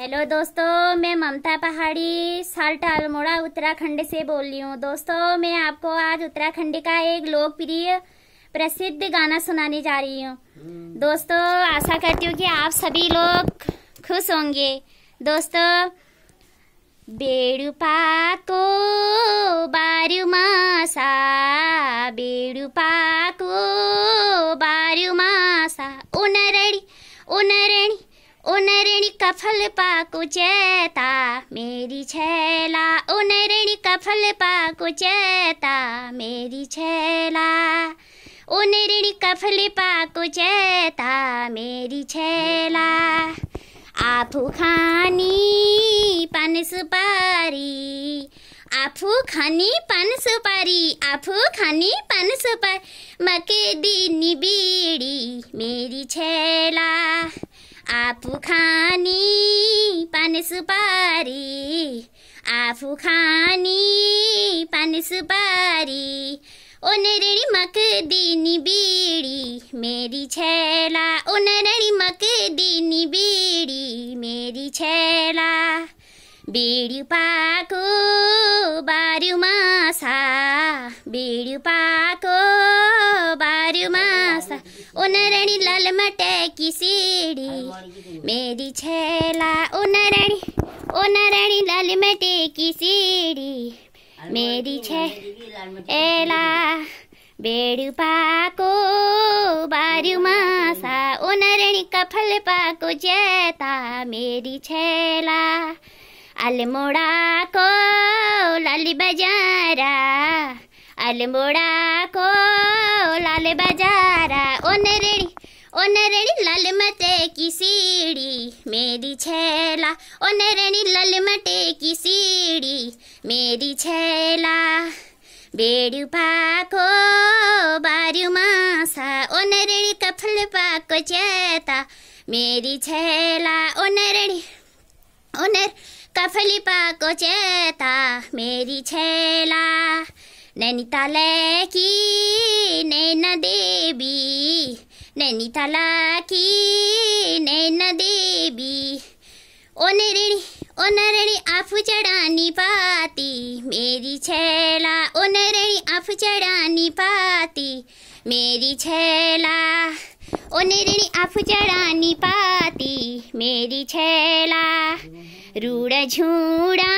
Hello दोस्तों मैं ममता पहाड़ी साल्ट अल्मोड़ा उत्तराखंड से बोल रही हूँ दोस्तों मैं आपको आज उत्तराखंड का एक लोकप्रिय प्रसिद्ध गाना सुनाने जा रही हूँ हम्म। दोस्तों आशा करती हूँ कि आप सभी लोग खुश होंगे दोस्तों बेड़ुपाको बारुमासा बारू मासा उनरणी उनरणी उनरणी कफल पाकु चेता चैता मेरी छेला उनरणी कफल पाकु चेता चैता मेरी छेला उनरणी कफल पाकु चेता चैता मेरी छेला आफू खानी पन सुपारी आफू खानी पन सुपारी आफू खानी पन सुपारी मके दिनी बीड़ी मेरी छेला आफू खानी पानी सुपारी आफू खानी पानी सुपारी ओ नरणी मक दीनी बीड़ी मेरी छैला ओ नरणी मक दीनी बीड़ी मेरी छैला बीड़ी पाको बारू मासा बीड़ी पाको बारू मासा उनरणी लाल मटे की सीढ़ी मेरी छैला उनरणी उनरणी लाल मटे की सीढ़ी मेरी छैला बेड़ पाको बारू मासा उनरणी कफल पाको जैता मेरी छेला अलमोड़ा को लाली बजारा अलमोड़ा को लाल बजारा ओ रेड़ी ओ रेड़ी लाल मटे की सीढ़ी मेरी छेला ओ रेड़ी लाल मटे की सीढ़ी मेरी छेला बेड़ू पाको बारु मासा ओन रेड़ी कफल पाको चेता मेरी छेला ओन रेड़ी ओ कफली पाको चेता मेरी छेला नैनीताल की नैना देवी नैनीताला की नैना देवी ओ नैणी ओ नैणी आफ चढ़ानी पाती मेरी छैला ओ नैणी आफ चढ़ानी पाती मेरी छैला ओ नैणी आफ चढ़ानी पाती मेरी छैला रूड झूड़ा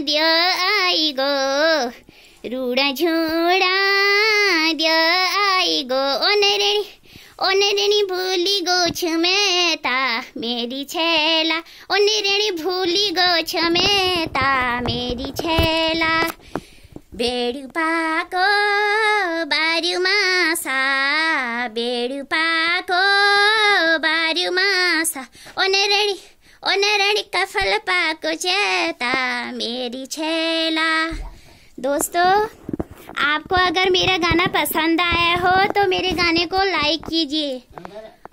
दियो आई गो રૂડા ઝોડા દ્ય આઈ ગો ઓનરેણી ઓનરેણી ભૂલી ગો છ મેતા મેરી છેલા ઓનરેણી ભૂલી ગો છ મેતા મેરી છેલા બેડુ પાકો બારુ માસા બેડુ પાકો બારુ માસા ઓનરેણી ઓનરેણી કફલ પાકો ચેતા મેરી છેલા दोस्तों आपको अगर मेरा गाना पसंद आया हो तो मेरे गाने को लाइक कीजिए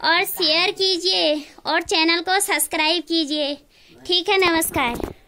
और शेयर कीजिए और चैनल को सब्सक्राइब कीजिए ठीक है नमस्कार